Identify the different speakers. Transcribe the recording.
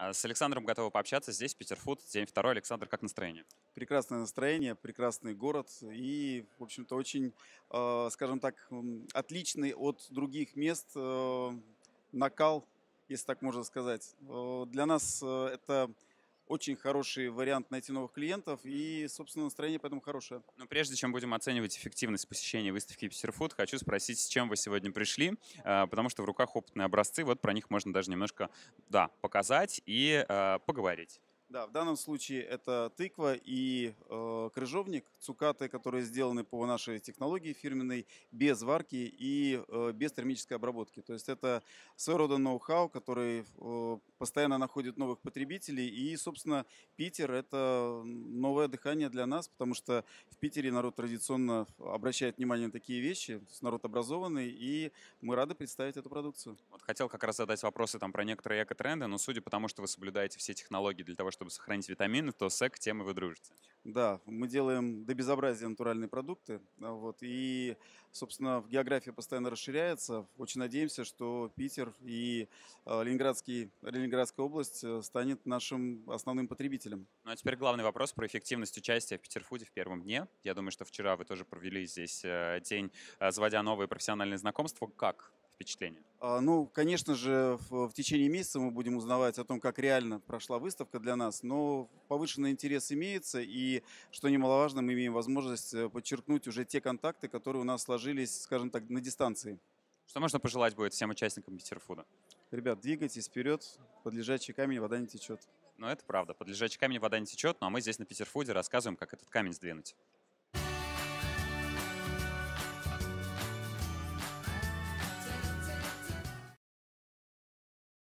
Speaker 1: А с Александром готовы пообщаться здесь, Питерфуд, день второй. Александр, как настроение?
Speaker 2: Прекрасное настроение, прекрасный город и, в общем-то, очень, э, скажем так, отличный от других мест э, накал, если так можно сказать. Э, для нас это очень хороший вариант найти новых клиентов, и, собственно, настроение поэтому хорошее.
Speaker 1: Но прежде чем будем оценивать эффективность посещения выставки Питерфуд, хочу спросить, с чем вы сегодня пришли, а, потому что в руках опытные образцы, вот про них можно даже немножко, да, показать и э, поговорить.
Speaker 2: Да, в данном случае это тыква и э, крыжовник, цукаты, которые сделаны по нашей технологии фирменной, без варки и э, без термической обработки. То есть это своего рода ноу-хау, который э, постоянно находит новых потребителей. И, собственно, Питер – это новое дыхание для нас, потому что в Питере народ традиционно обращает внимание на такие вещи, народ образованный, и мы рады представить эту продукцию.
Speaker 1: Вот хотел как раз задать вопросы там про некоторые экотренды, но судя по тому, что вы соблюдаете все технологии для того, чтобы сохранить витамины, то с эко-темой вы дружите.
Speaker 2: Да, мы делаем до безобразия натуральные продукты. Вот, и, собственно, география постоянно расширяется. Очень надеемся, что Питер и а, Ленинградский, Ленинградская область э, станет нашим основным потребителем.
Speaker 1: Ну а теперь главный вопрос про эффективность участия в Питерфуде в первом дне. Я думаю, что вчера вы тоже провели здесь э, день, э, заводя новые профессиональные знакомства. Как впечатление?
Speaker 2: А, ну, конечно же, в, в течение месяца мы будем узнавать о том, как реально прошла выставка для нас, но повышенный интерес имеется, и, что немаловажно, мы имеем возможность э, подчеркнуть уже те контакты, которые у нас сложились, скажем так, на дистанции.
Speaker 1: Что можно пожелать будет всем участникам Питерфуда?
Speaker 2: Ребят, двигайтесь вперед, под лежачий камень вода не течет.
Speaker 1: Ну, это правда. Под лежачий камень вода не течет, ну а мы здесь на Питерфуде рассказываем, как этот камень сдвинуть.